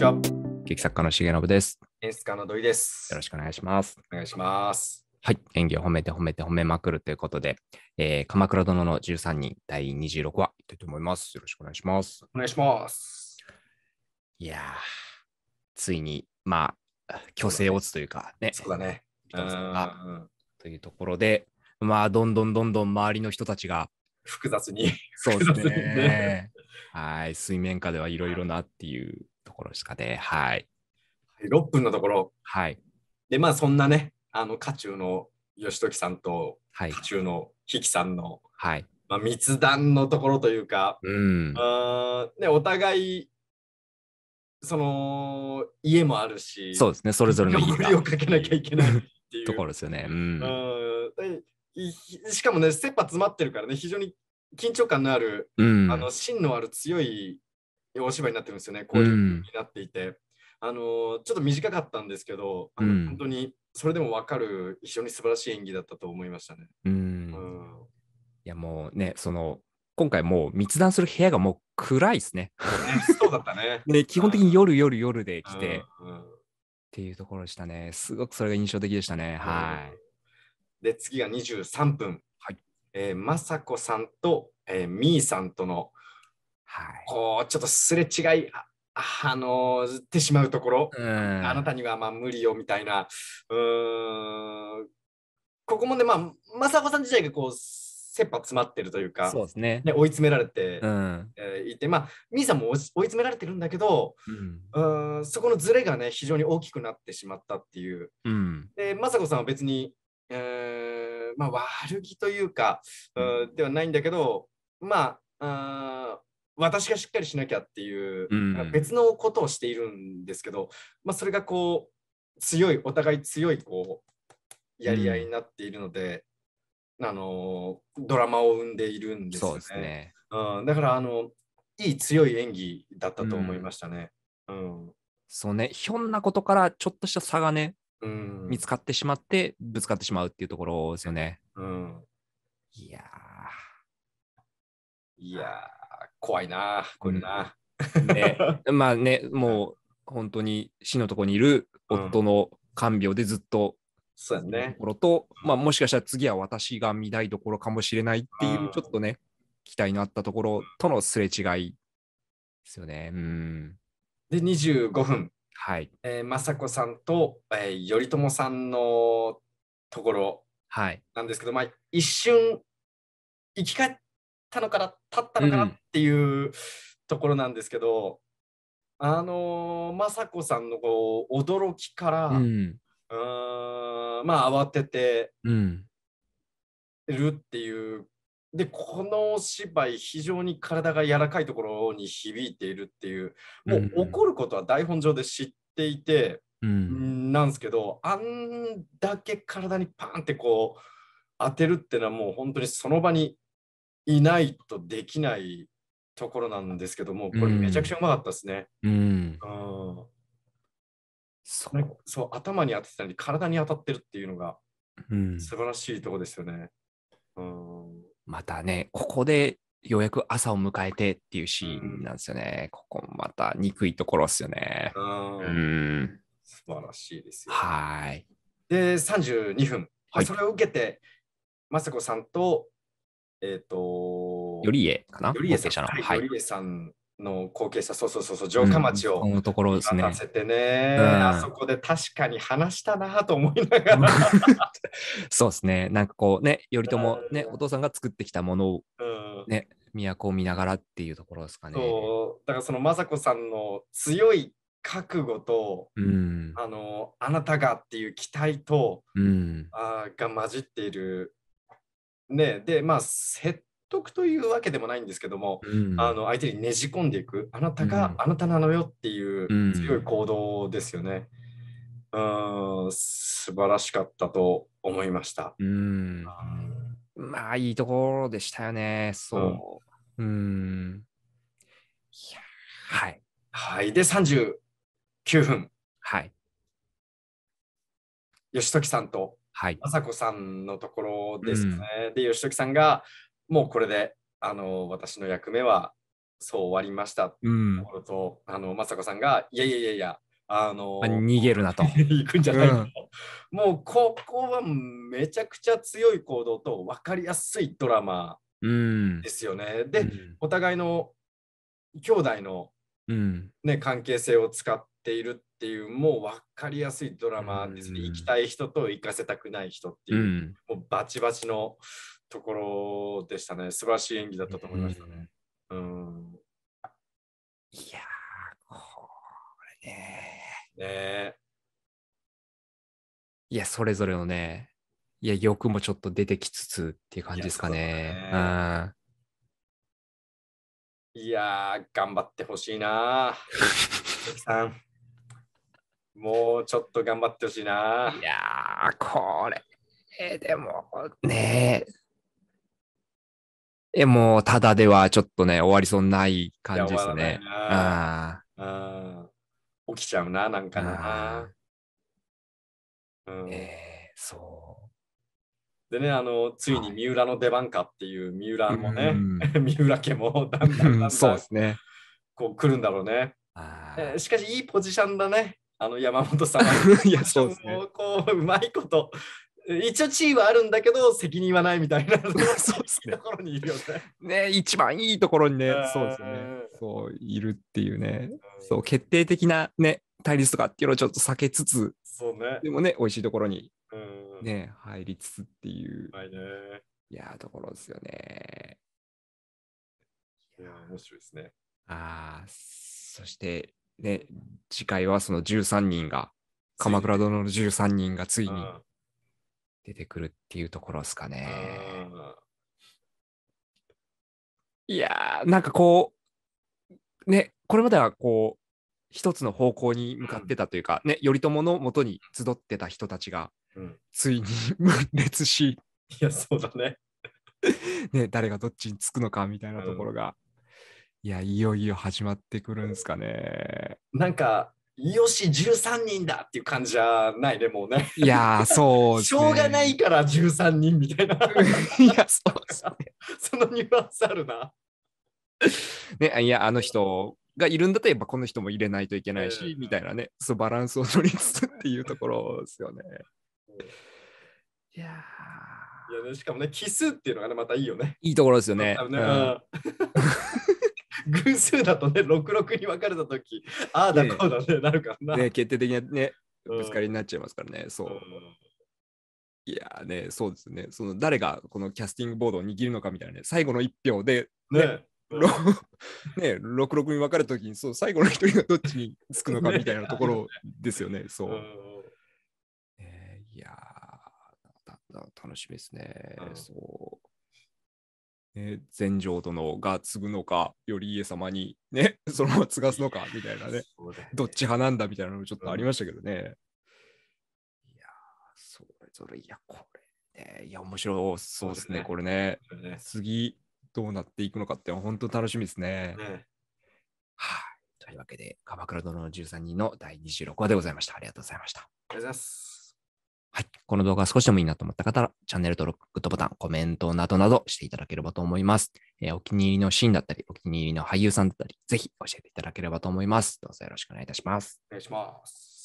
ちは。劇作家の重信です。演出家の土井です。よろしくお願いします。お願いします。はい、演技を褒めて褒めて褒めまくるということで、えー、鎌倉殿の13人第26話いきたいと思います。よろしくお願いします。お願いします。いやついに、まあ、虚勢を打つというかね。そうだね。あというところで、まあ、どんどんどんどん周りの人たちが複雑に。そうですね。はい、水面下ではいろいろなっていうところですかね。はい。6分のところ。はい。で、まあそんなね、あの、渦中の義時さんと、はい、渦中の比企さんの、はい。まあ、密談のところというか、うん。あね、お互い、その、家もあるし、そうですね、それぞれの家をかけなきゃいけないっていうところですよね。うん。しかもね、切羽詰まってるからね、非常に緊張感のある、うん、あの芯のある強いお芝居になってるんですよね、こういうになっていて。うん、あのちょっと短かったんですけど、うん、本当にそれでも分かる非常に素晴らしい演技だったと思いましたね。うん、いやもうねその今回もう密談する部屋がもう暗いですね。そうだったね ね基本的に夜夜夜で来て、っていうところでしたね。すごくそれが印象的でしたね。はい。で次が23分。はい。えー、雅子さんと、えー、みーさんとのこうちょっとすれ違いあのー、ってしまうところ、うん、あなたにはまあ無理よみたいなうんここもねまあ雅子さん自体がこう切羽詰まってるというかそうですね、ね追い詰められて、うん、えー、いてまあみーさんも追い詰められてるんだけど、うん、うんそこのズレがね非常に大きくなってしまったっていう、うん、で雅子さんは別に、えーまあ、悪気というか、うん、ではないんだけどまああ私がしっかりしなきゃっていう、うん、別のことをしているんですけど、まあ、それがこう強いお互い強いこうやり合いになっているので、うん、あのドラマを生んでいるんですよね。うねうん、だからあのいい強い演技だったと思いましたね。うん、うん、そうねひょんなことからちょっとした差がね、うん、見つかってしまってぶつかってしまうっていうところですよね。うん、いやいや怖いな、こういうな。ね、まあね、もう本当に死のとこにいる夫の看病でずっと、そうね。ところと、まあもしかしたら次は私が見たいところかもしれないっていう、ちょっとね、期待のあったところとのすれ違いですよね。うん。で、25分。はい。えー、雅子さんと、えー、頼朝さんのところなんですけど、はい、まあ一瞬生き返ったのかな立ったのかなっていうところなんですけど、うん、あの雅子さんのこう驚きから、うん、うんまあ慌ててるっていう。でこのお芝居非常に体が柔らかいところに響いているっていうもう怒ることは台本上で知っていて、うん、なんですけどあんだけ体にパンってこう当てるっていうのはもう本当にその場にいないとできないところなんですけども、これめちゃくちゃうまかったですね。うん。うんそうそう頭に当ててた体に当たってるっていうのが素晴らしいとこですよね。うん、またね、ここでようやく朝を迎えてっていうシーンなんですよね。うん、ここもまた憎いところですよね。うん、素晴らしいですよ、ね、はい。で、32分、はい、それを受けて、雅子さんとえっ、ー、と、頼家かな頼家さん。頼家さんの後継者、そうそうそうそう、城下町を、うね。せてね、うん、あそこで確かに話したなと思いながら。そうですね、なんかこうね、頼朝ね、お父さんが作ってきたものをね、都を見ながらっていうところですかね。そうだからその雅子さんの強い覚悟と、うん、あのあなたがっていう期待と、うん、あが混じっているね、で、まあ、説得というわけでもないんですけども、うん、あの相手にねじ込んでいく、あなたがあなたなのよっていう強い行動ですよね。うん、うん素晴らしかったと思いました。うん、まあ、いいところでしたよね。そう。うん。いはい。はい。で、39分。はい。吉時さんとはい、雅子さんのところですね。うん、で、吉時さんが、もうこれで、あの、私の役目は、そう終わりましたところと、うん、あの、雅子さんが、いやいやいやいや、あの逃げるなと。行くんじゃないと、うん、もうここはめちゃくちゃ強い行動と分かりやすいドラマですよね。うん、で、お互いの兄弟の、ね、関係性を使っっているっていうもう分かりやすいドラマですね、行きたい人と行かせたくない人っていううん、もうバチバチのところでしたね素晴らしい演技だったと思いましたね。うん、うんいやこれねねいやそれぞれのねいや欲もちょっと出てきつつっていう感じですかね。いや、頑張ってほしいな。さんもうちょっと頑張ってほしいな。いやー、これ、えー、でもねえ、もうただではちょっとね、終わりそうない感じですね。ああ起きちゃうな、なんかな。えそう。でね、あの、ついに三浦の出番かっていう三浦もね、三浦家もだんだんだんだん、そうですね。こう来るんだろうね。えー、しかし、いいポジションだね。あの山本さん いやそうですねこううまいこと一応地位はあるんだけど責任はないみたいな そうすねところにいるよね。ね一番いいところにねそうですねそういるっていうねそう決定的なね対立とかっていうのをちょっと避けつつそう、ね、でもね美味しいところにね入りつつっていう、はい、ね、いやところですよね。いや面白いですね。ああそしてね、次回はその13人が、鎌倉殿の13人がついに出てくるっていうところですかね。いやー、なんかこう、ね、これまではこう、一つの方向に向かってたというか、ね、頼朝のもとに集ってた人たちが、ついに 分裂し、いや、そうだね。ね、誰がどっちにつくのかみたいなところが、いや、いよいよ始まってくるんですかね。なんか、よし、13人だっていう感じじゃないね、もうね。いや、そう、ね、しょうがないから13人みたいな。いや、そうです、ね、そのニュアンスあるな。ね、いや、あの人がいるんだとやっぱこの人も入れないといけないし、えー、みたいなね、そうバランスを取りつつっていうところですよね。いやいや、ね、しかもね、奇数っていうのがね、またいいよね。いいところですよね。ねうん、偶数だとね、66に分かれたとき、ああだこうだね、なるからな。ね、決定的なね、ぶつかりになっちゃいますからね、そう。いやね、そうですね。その誰がこのキャスティングボードを握るのかみたいなね、最後の1票で、ね、ねね、66に分かれた時にそう最後の1人がどっちにつくのか みたいなところですよね。そう、えいや楽しみですね。そうね、全成殿が継ぐのか、頼家様にね、そのまま継がすのかみたいなね、ねどっち派なんだみたいなのもちょっとありましたけどね。うん、いや、それぞれ、いや、これ、ね、いや、面白そうですね、すねこれね、ね、次、どうなっていくのかって、本当楽しみですね。はい、あ、というわけで、鎌倉殿の13人の第26話でございました。ありがとうございました。ありがとうございます。はい。この動画が少しでもいいなと思った方は、チャンネル登録、グッドボタン、コメントなどなどしていただければと思います。えー、お気に入りのシーンだったり、お気に入りの俳優さんだったり、ぜひ教えていただければと思います。どうぞよろしくお願いいたします。お願いします。